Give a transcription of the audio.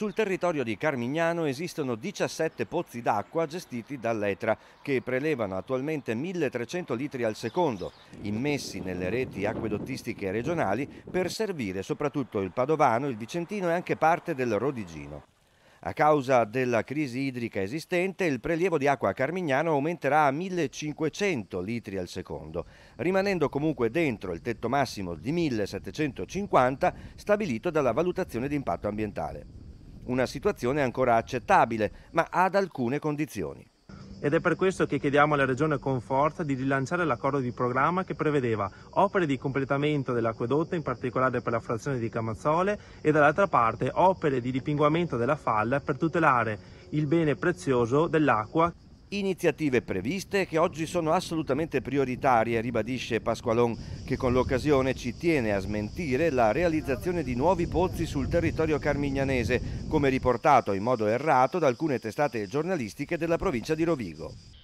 Sul territorio di Carmignano esistono 17 pozzi d'acqua gestiti dall'ETRA che prelevano attualmente 1300 litri al secondo, immessi nelle reti acquedottistiche regionali per servire soprattutto il Padovano, il Vicentino e anche parte del Rodigino. A causa della crisi idrica esistente, il prelievo di acqua a Carmignano aumenterà a 1500 litri al secondo, rimanendo comunque dentro il tetto massimo di 1750 stabilito dalla valutazione di impatto ambientale. Una situazione ancora accettabile, ma ad alcune condizioni. Ed è per questo che chiediamo alla Regione con forza di rilanciare l'accordo di programma che prevedeva opere di completamento dell'acquedotto, in particolare per la frazione di Camazzole, e dall'altra parte opere di dipinguamento della falla per tutelare il bene prezioso dell'acqua iniziative previste che oggi sono assolutamente prioritarie, ribadisce Pasqualon, che con l'occasione ci tiene a smentire la realizzazione di nuovi pozzi sul territorio carmignanese, come riportato in modo errato da alcune testate giornalistiche della provincia di Rovigo.